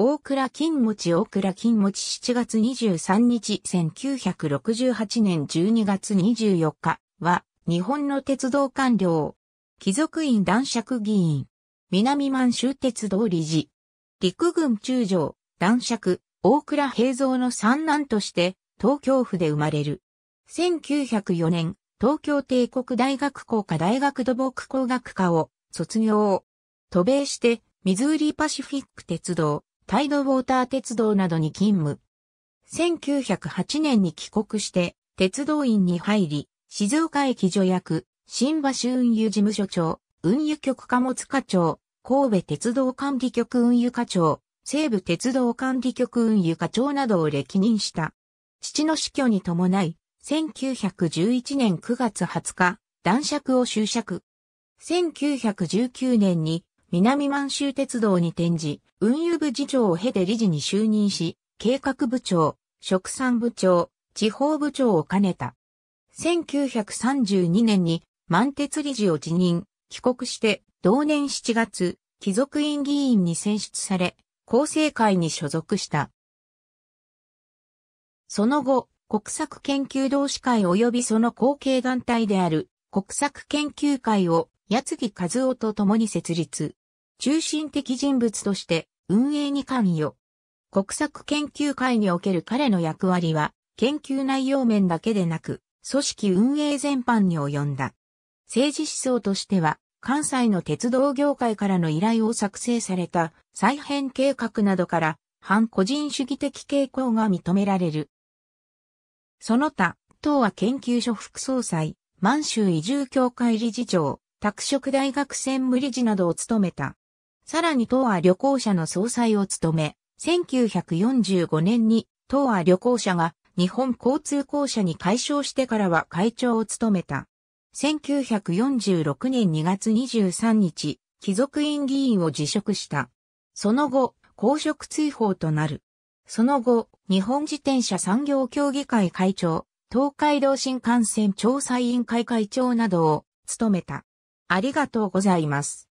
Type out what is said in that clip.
大倉金持大倉金持7月23日1968年12月24日は日本の鉄道官僚、貴族院男爵議員、南満州鉄道理事、陸軍中将、男爵、大倉平蔵の三男として東京府で生まれる。1904年、東京帝国大学工科大学土木工学科を卒業。渡米してミズーリパシフィック鉄道、タイドウォーター鉄道などに勤務。1908年に帰国して、鉄道院に入り、静岡駅助役、新橋運輸事務所長、運輸局貨物課長、神戸鉄道管理局運輸課長、西部鉄道管理局運輸課長などを歴任した。父の死去に伴い、1911年9月20日、男爵を就職。1919年に南満州鉄道に転じ、運輸部次長を経て理事に就任し、計画部長、職産部長、地方部長を兼ねた。1932年に満鉄理事を辞任、帰国して同年7月、貴族院議員に選出され、厚生会に所属した。その後、国策研究同志会及びその後継団体である国策研究会を八木和夫と共に設立。中心的人物として運営に関与。国策研究会における彼の役割は、研究内容面だけでなく、組織運営全般に及んだ。政治思想としては、関西の鉄道業界からの依頼を作成された再編計画などから、反個人主義的傾向が認められる。その他、東は研究所副総裁、満州移住協会理事長、拓殖大学専務理事などを務めた。さらに東亜旅行者の総裁を務め、1945年に東亜旅行者が日本交通公社に改称してからは会長を務めた。1946年2月23日、貴族院議員を辞職した。その後、公職追放となる。その後、日本自転車産業協議会会長、東海道新幹線調査委員会会長などを務めた。ありがとうございます。